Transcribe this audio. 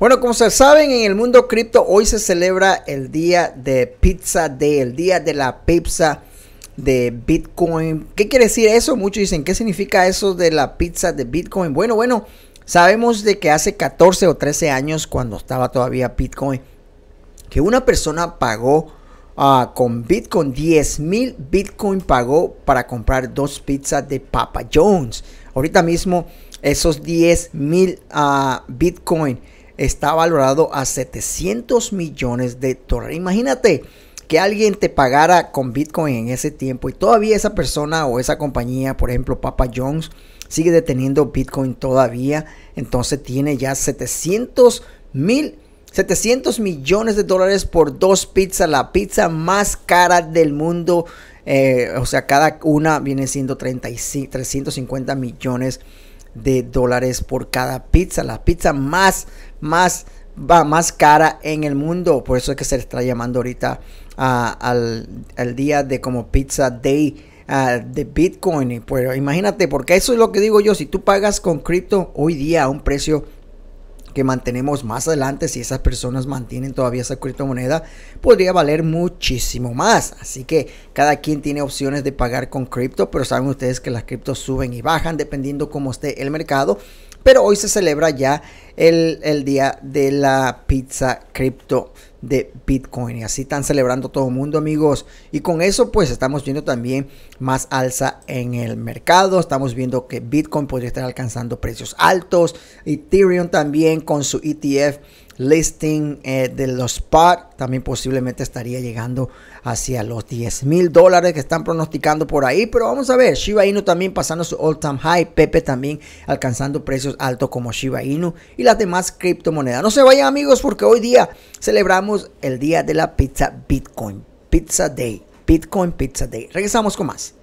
Bueno, como se saben, en el mundo cripto hoy se celebra el día de Pizza Day, el día de la pizza de Bitcoin. ¿Qué quiere decir eso? Muchos dicen, ¿qué significa eso de la pizza de Bitcoin? Bueno, bueno, sabemos de que hace 14 o 13 años, cuando estaba todavía Bitcoin, que una persona pagó ah, con Bitcoin, 10 mil Bitcoin pagó para comprar dos pizzas de Papa Jones. Ahorita mismo, esos 10 mil ah, Bitcoin está valorado a 700 millones de dólares. Imagínate que alguien te pagara con Bitcoin en ese tiempo y todavía esa persona o esa compañía, por ejemplo Papa Jones, sigue deteniendo Bitcoin todavía, entonces tiene ya 700 mil 700 millones de dólares por dos pizzas, la pizza más cara del mundo. Eh, o sea, cada una viene siendo 350 millones de dólares por cada pizza. La pizza más más, va, más cara en el mundo. Por eso es que se les está llamando ahorita ah, al, día de como Pizza Day ah, de Bitcoin. Pero pues, imagínate, porque eso es lo que digo yo, si tú pagas con cripto hoy día a un precio que mantenemos más adelante, si esas personas mantienen todavía esa criptomoneda, podría valer muchísimo más. Así que cada quien tiene opciones de pagar con cripto, pero saben ustedes que las criptos suben y bajan dependiendo cómo esté el mercado. Pero hoy se celebra ya el, día de la pizza cripto de Bitcoin. Y así están celebrando todo el mundo, amigos. Y con eso, pues estamos viendo también más alza en el mercado. Estamos viendo que Bitcoin podría estar alcanzando precios altos. Ethereum también con su ETF listing eh, de los spot también posiblemente estaría llegando hacia los 10 mil dólares que están pronosticando por ahí pero vamos a ver Shiba Inu también pasando su all time high Pepe también alcanzando precios altos como Shiba Inu y de demás criptomonedas. No se vayan amigos porque hoy día celebramos el día de la pizza Bitcoin. Pizza Day. Bitcoin Pizza Day. Regresamos con más.